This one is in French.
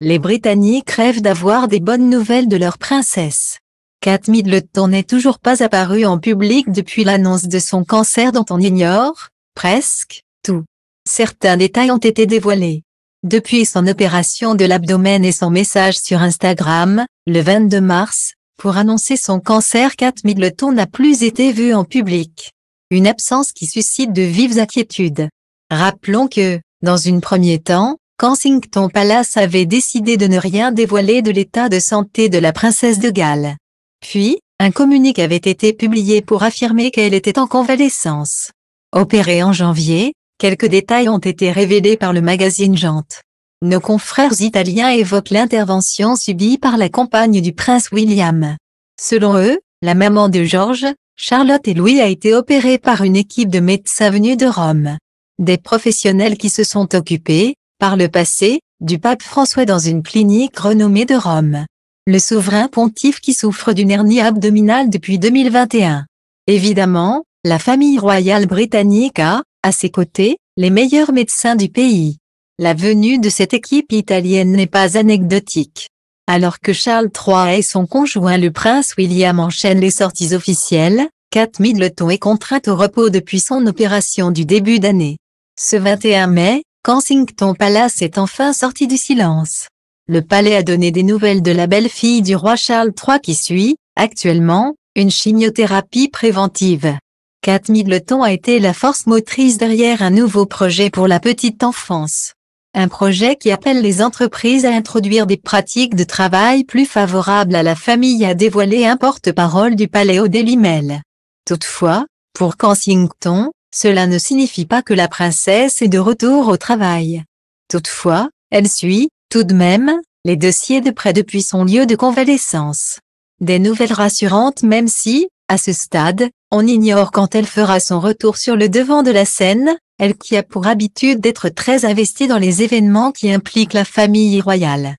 Les Britanniques rêvent d'avoir des bonnes nouvelles de leur princesse. Kate Middleton n'est toujours pas apparue en public depuis l'annonce de son cancer dont on ignore, presque, tout. Certains détails ont été dévoilés. Depuis son opération de l'abdomen et son message sur Instagram, le 22 mars, pour annoncer son cancer Kate Middleton n'a plus été vue en public. Une absence qui suscite de vives inquiétudes. Rappelons que, dans un premier temps, Kensington Palace avait décidé de ne rien dévoiler de l'état de santé de la princesse de Galles. Puis, un communiqué avait été publié pour affirmer qu'elle était en convalescence. Opérée en janvier, quelques détails ont été révélés par le magazine Jante. Nos confrères italiens évoquent l'intervention subie par la compagne du prince William. Selon eux, la maman de George, Charlotte et Louis a été opérée par une équipe de médecins venus de Rome. Des professionnels qui se sont occupés, par le passé, du pape François dans une clinique renommée de Rome. Le souverain pontife qui souffre d'une hernie abdominale depuis 2021. Évidemment, la famille royale britannique a, à ses côtés, les meilleurs médecins du pays. La venue de cette équipe italienne n'est pas anecdotique. Alors que Charles III et son conjoint le prince William enchaînent les sorties officielles, Kate Middleton est contrainte au repos depuis son opération du début d'année. Ce 21 mai, Kensington Palace est enfin sorti du silence. Le palais a donné des nouvelles de la belle-fille du roi Charles III qui suit, actuellement, une chimiothérapie préventive. Kat Middleton a été la force motrice derrière un nouveau projet pour la petite enfance. Un projet qui appelle les entreprises à introduire des pratiques de travail plus favorables à la famille a dévoilé un porte-parole du Palais au Daily Mail. Toutefois, pour Kensington, cela ne signifie pas que la princesse est de retour au travail. Toutefois, elle suit, tout de même, les dossiers de près depuis son lieu de convalescence. Des nouvelles rassurantes même si, à ce stade, on ignore quand elle fera son retour sur le devant de la scène, elle qui a pour habitude d'être très investie dans les événements qui impliquent la famille royale.